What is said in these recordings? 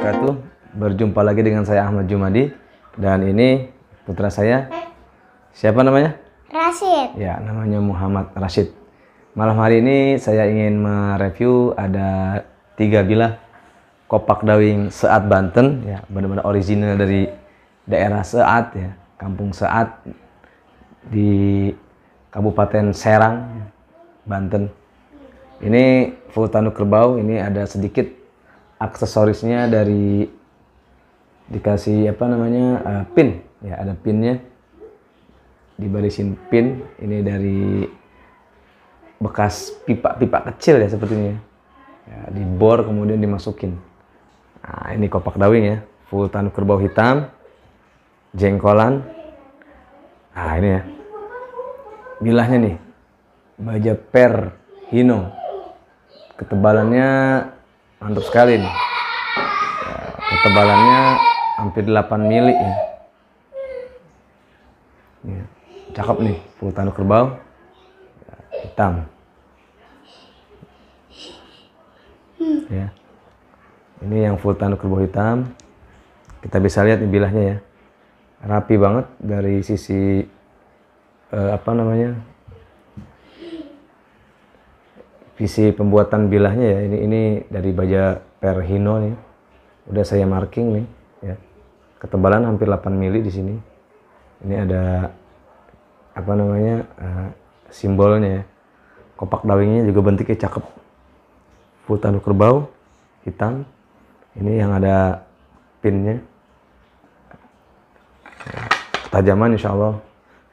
wabarakatuh. Berjumpa lagi dengan saya Ahmad Jumadi dan ini putra saya siapa namanya? Rashid. Ya, namanya Muhammad Rashid. Malam hari ini saya ingin mereview ada tiga bilah kopak dawing Seat Banten ya, benar-benar original dari daerah Seat ya, Kampung Seat di Kabupaten Serang, Banten. Ini full tanduk kerbau, ini ada sedikit aksesorisnya dari dikasih apa namanya uh, pin ya ada pinnya dibarisin pin ini dari bekas pipa-pipa kecil ya seperti ini ya, dibor kemudian dimasukin nah, ini kopak dawing ya full tan kerbau hitam jengkolan nah ini ya bilahnya nih baja per hino ketebalannya mantap sekali nih ya, ketebalannya hampir 8 mili ya. ya cakep nih full tanduk kerbau ya, hitam ya ini yang full tanduk kerbau hitam kita bisa lihat nih bilahnya ya rapi banget dari sisi eh, apa namanya visi pembuatan bilahnya ya ini ini dari baja perhino nih udah saya marking nih ya ketebalan hampir 8 mili di sini ini ada apa namanya uh, simbolnya ya. kopak dawingnya juga bentuknya cakep full tanduk kerbau hitam ini yang ada pinnya tajaman insya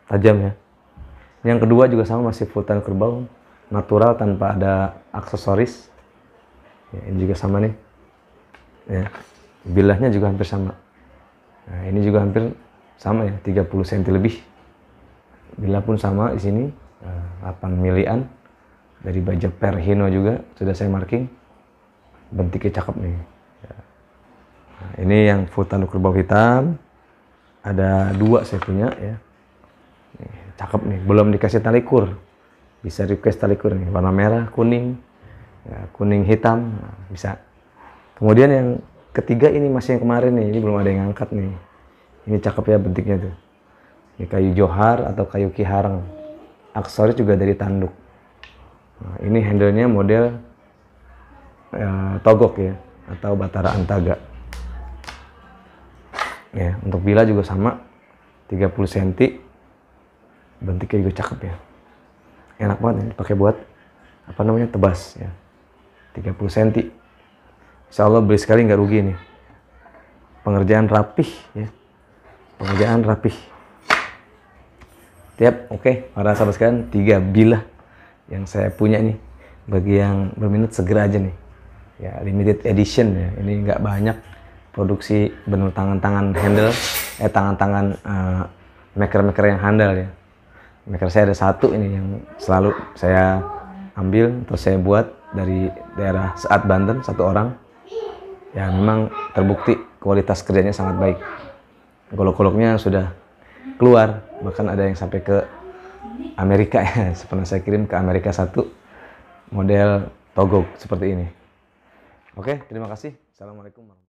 tajam ya yang kedua juga sama masih full tanduk kerbau natural tanpa ada aksesoris ya, ini juga sama nih ya bilahnya juga hampir sama nah, ini juga hampir sama ya 30 cm lebih bilah pun sama di sini 8 eh, milian dari baja perhino juga sudah saya marking bentiknya cakep nih ya. nah, ini yang full tanduk kerbau hitam ada dua saya punya ya cakep nih belum dikasih tali kur bisa request tali kuning warna merah kuning ya, kuning hitam nah, bisa kemudian yang ketiga ini masih yang kemarin nih ini belum ada yang angkat nih ini cakep ya bentuknya tuh ini kayu johar atau kayu kiharang aksesoris juga dari tanduk nah, ini nya model ya, togok ya atau batara antaga ya untuk bila juga sama 30 cm bentuknya juga cakep ya enak banget ini ya, dipakai buat apa namanya tebas ya 30 cm Insya Allah beli sekali nggak rugi nih pengerjaan rapih ya pengerjaan rapih tiap oke okay. para sahabat sekalian tiga bilah yang saya punya nih bagi yang berminat segera aja nih ya limited edition ya ini nggak banyak produksi benar tangan-tangan handle eh tangan-tangan uh, maker-maker yang handal ya maker saya ada satu ini yang selalu saya ambil terus saya buat dari daerah Saat Banten satu orang ya memang terbukti kualitas kerjanya sangat baik golok-goloknya sudah keluar bahkan ada yang sampai ke Amerika ya pernah saya kirim ke Amerika satu model togok seperti ini oke terima kasih assalamualaikum